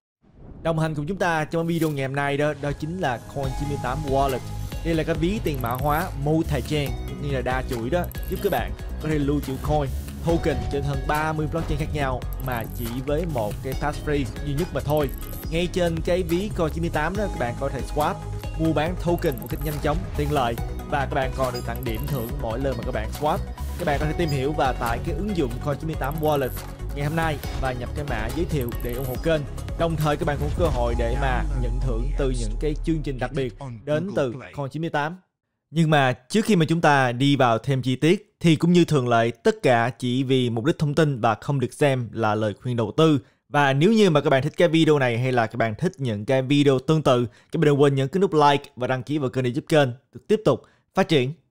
đồng hành cùng chúng ta trong video ngày hôm nay đó đó chính là coin 98 wallet đây là cái ví tiền mã hóa multi chain như là đa chuỗi đó giúp các bạn có thể lưu trữ coin token trên hơn 30 blockchain khác nhau mà chỉ với một cái pass free duy nhất mà thôi ngay trên cái ví Coin 98 đó các bạn có thể swap mua bán token một cách nhanh chóng tiện lợi và các bạn còn được tặng điểm thưởng mỗi lần mà các bạn swap các bạn có thể tìm hiểu và tải cái ứng dụng Coin 98 Wallet ngày hôm nay và nhập cái mã giới thiệu để ủng hộ kênh đồng thời các bạn cũng cơ hội để mà nhận thưởng từ những cái chương trình đặc biệt đến từ Coin 98 nhưng mà trước khi mà chúng ta đi vào thêm chi tiết thì cũng như thường lệ tất cả chỉ vì mục đích thông tin và không được xem là lời khuyên đầu tư và nếu như mà các bạn thích cái video này hay là các bạn thích những cái video tương tự, các bạn đừng quên nhấn cái nút like và đăng ký vào kênh để giúp kênh được tiếp tục phát triển.